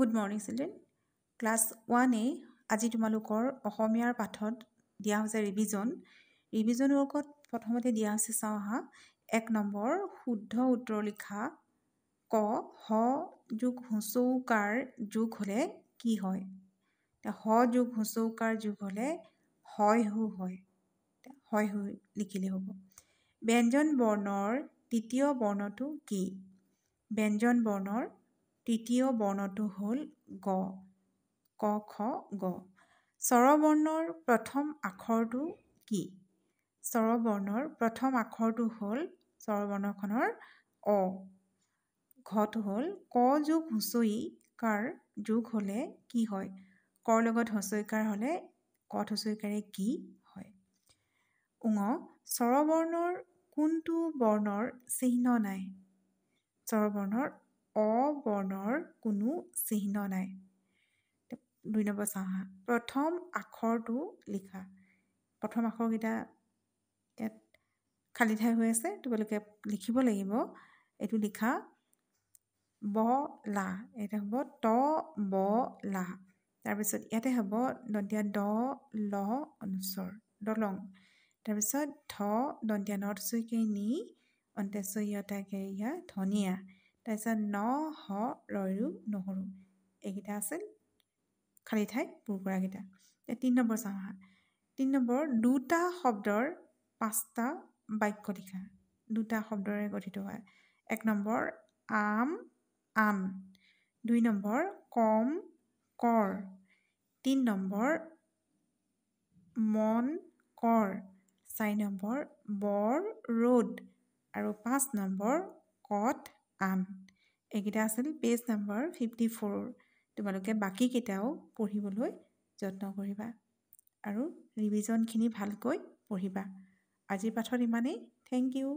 good morning children class one A আজি তোমালোকৰ অসমীয়াৰ পাঠত দিয়া হৈছে ৰিভিজন ৰিভিজন ৱৰ্কত প্ৰথমতে দিয়া হৈছে চাওঁ আহা এক নম্বৰ শুদ্ধ উত্তৰ লিখা ক হ যোগ হুঁচৌকাৰ যোগ হ'লে কি হয় হ যোগ হুঁচৌকাৰ যোগ হ'লে হয় হু হয় হয় হু লিখিলে হ'ব ব্যঞ্জন বৰ্ণৰ তৃতীয় বৰ্ণটো কি ব্যঞ্জন বৰ্ণৰ তৃতীয় বৰ্ণটো হ'ল গ ক খ গ স্বৰবৰ্ণৰ প্ৰথম আখৰটো কি স্বৰবৰ্ণৰ প্ৰথম আখৰটো হ'ল স্বৰবৰ্ণখনৰ অ ঘটো হ'ল ক যোগ হুঁচৰি কাৰ যোগ হ'লে কি হয় কৰ লগত হুঁচৰিকাৰ হ'লে কঠ হুঁচৰিকাৰে কি হয় ওঙ স্বৰবৰ্ণৰ কোনটো বৰ্ণৰ চিহ্ন নাই স্বৰবৰ্ণৰ অ বৰ্ণৰ কোনো চিহ্ন নাই দুই নম্বৰ চাওঁ প্ৰথম আখৰটো লিখা প্ৰথম আখৰকেইটা ইয়াত খালী ঠাই হৈ আছে তোমালোকে লিখিব লাগিব এইটো লিখা ব লাহ ইয়াতে হ'ব ত ব লা তাৰপিছত ইয়াতে হ'ব দন্তীয়া দ ল অনুস্বৰ দলং তাৰপিছত ধ দন্তীয়া নৰ্থ চুইকে নি অন্তেশ্বৰীয়তাকে ইয়াৰ ধনিয়া তাৰপিছত ন হ ৰৰু নহৰু এইকেইটা আছিল খালী ঠাই পুৰুষৰাকেইটা এতিয়া তিনি নম্বৰ চাওঁ আহা তিনি নম্বৰ দুটা শব্দৰ পাঁচটা বাক্য লিখা দুটা শব্দৰে গঠিত হয় এক নম্বৰ আম আম দুই নম্বৰ কম কৰ তিনি নম্বৰ মন কৰ চাৰি নম্বৰ বৰ ৰ'দ আৰু পাঁচ নম্বৰ কথ আন এইকেইটা আছিল পেজ নাম্বাৰ ফিফটি ফ'ৰ তোমালোকে বাকীকেইটাও পঢ়িবলৈ যত্ন কৰিবা আৰু ৰিভিজনখিনি ভালকৈ পঢ়িবা আজিৰ পাঠত ইমানেই থেংক ইউ